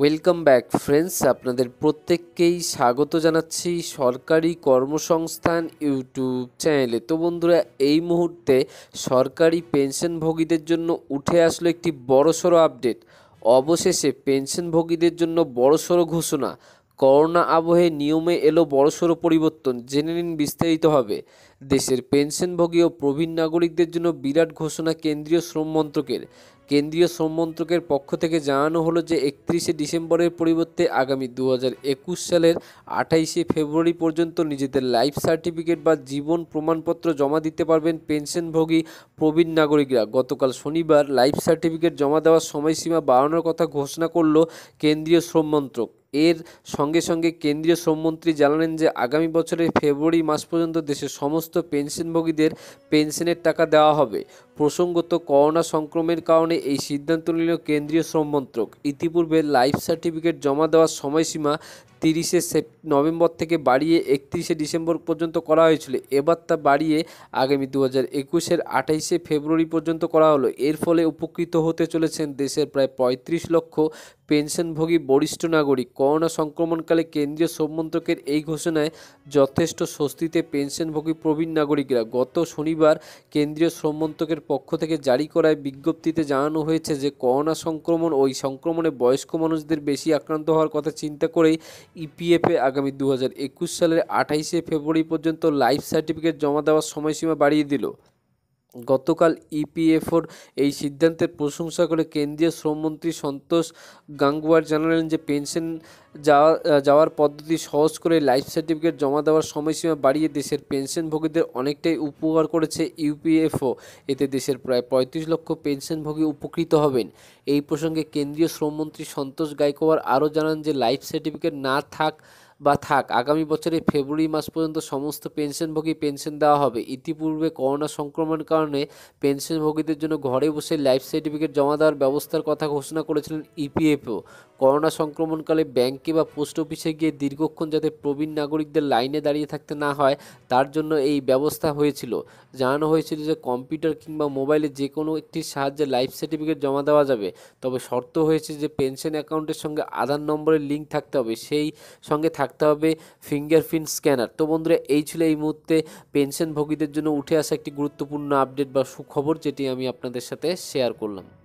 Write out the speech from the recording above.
welcome back friends আপনাদের প্রত্যেককেই স্বাগত জানাচ্ছি সরকারি কর্মসংস্থান ইউটিউব চ্যানেলে তো বন্ধুরা এই মুহূর্তে সরকারি পেনশনভোগীদের জন্য উঠে আসলো একটি বড়সড় আপডেট অবশেষে পেনশনভোগীদের জন্য বড়সড় ঘোষণা করোনা আবহে নিয়মে এলো বড়সড় পরিবর্তন জেনে নিন বিস্তারিতভাবে দেশের পেনশনভোগী ও প্রবীণ নাগরিকদের জন্য বিরাট ঘোষণা কেন্দ্রীয় শ্রম মন্ত্রকের কেন্দ্রীয় শ্রমমন্ত্রকের পক্ষ থেকে জানানো হলো যে একত্রিশে ডিসেম্বরের পরিবর্তে আগামী দু সালের আঠাইশে ফেব্রুয়ারি পর্যন্ত নিজেদের লাইফ সার্টিফিকেট বা জীবন প্রমাণপত্র জমা দিতে পারবেন পেনশনভোগী প্রবীণ নাগরিকরা গতকাল শনিবার লাইফ সার্টিফিকেট জমা দেওয়ার সময়সীমা বাড়ানোর কথা ঘোষণা করল কেন্দ্রীয় শ্রমমন্ত্রক এর সঙ্গে সঙ্গে কেন্দ্রীয় শ্রমমন্ত্রী জানালেন যে আগামী বছরের ফেব্রুয়ারি মাস পর্যন্ত দেশের সমস্ত পেনশনভোগীদের পেনশনের টাকা দেওয়া হবে প্রসঙ্গত করোনা সংক্রমণের কারণে কারণে এই সিদ্ধান্ত নিল কেন্দ্রীয় শ্রম মন্ত্রক ইতিপূর্বে লাইফ সার্টিফিকেট জমা দেওয়ার সময়সীমা তিরিশে সেপ নভেম্বর থেকে বাড়িয়ে একত্রিশে ডিসেম্বর পর্যন্ত করা হয়েছিল এবার তা বাড়িয়ে আগামী দু হাজার একুশের আঠাইশে ফেব্রুয়ারি পর্যন্ত করা হলো এর ফলে উপকৃত হতে চলেছেন দেশের প্রায় পঁয়ত্রিশ লক্ষ পেনশনভোগী বরিষ্ঠ নাগরিক করোনা সংক্রমণকালে কেন্দ্রীয় সোমমন্ত্রকের এই ঘোষণায় যথেষ্ট স্বস্তিতে পেনশনভোগী প্রবীণ নাগরিকরা গত শনিবার কেন্দ্রীয় শ্রমমন্ত্রকের পক্ষ থেকে জারি করায় বিজ্ঞপ্তিতে জানানো হয়েছে যে করোনা সংক্রমণ ওই সংক্রমণে বয়স্ক মানুষদের বেশি আক্রান্ত হওয়ার কথা চিন্তা করেই ইপিএফে আগামী দু সালের আঠাইশে ফেব্রুয়ারি পর্যন্ত লাইফ সার্টিফিকেট জমা দেওয়ার সময়সীমা বাড়িয়ে দিল গতকাল ইপিএফওর এই সিদ্ধান্তের প্রশংসা করে কেন্দ্রীয় শ্রমমন্ত্রী সন্তোষ গাঙ্গুয়ার জানালেন যে পেনশন যাওয়া যাওয়ার পদ্ধতি সহজ করে লাইফ সার্টিফিকেট জমা দেওয়ার সময়সীমা বাড়িয়ে দেশের পেনশনভোগীদের অনেকটাই উপকার করেছে ইউপিএফও এতে দেশের প্রায় পঁয়ত্রিশ লক্ষ পেনশনভোগী উপকৃত হবেন এই প্রসঙ্গে কেন্দ্রীয় শ্রমমন্ত্রী সন্তোষ গাইকোয়ার আরও জানান যে লাইফ সার্টিফিকেট না থাক বা থাক আগামী বছরের ফেব্রুয়ারি মাস পর্যন্ত সমস্ত পেনশনভোগী পেনশন দেওয়া হবে ইতিপূর্বে করোনা সংক্রমণের কারণে পেনশনভোগীদের জন্য ঘরে বসে লাইফ সার্টিফিকেট জমা দেওয়ার ব্যবস্থার কথা ঘোষণা করেছিলেন ইপিএফও করোনা সংক্রমণকালে ব্যাংকে বা পোস্ট অফিসে গিয়ে দীর্ঘক্ষণ যাতে প্রবীণ নাগরিকদের লাইনে দাঁড়িয়ে থাকতে না হয় তার জন্য এই ব্যবস্থা হয়েছিল জানানো হয়েছিল যে কম্পিউটার কিংবা মোবাইলে যে কোনো একটির সাহায্যে লাইফ সার্টিফিকেট জমা দেওয়া যাবে তবে শর্ত হয়েছে যে পেনশন অ্যাকাউন্টের সঙ্গে আধার নম্বরের লিঙ্ক থাকতে হবে সেই সঙ্গে থাক থাকতে হবে ফিঙ্গারপ্রিন্ট স্ক্যানার তো বন্ধুরা এই ছিল এই মুহূর্তে পেনশনভোগীদের জন্য উঠে আসা একটি গুরুত্বপূর্ণ আপডেট বা সুখবর যেটি আমি আপনাদের সাথে শেয়ার করলাম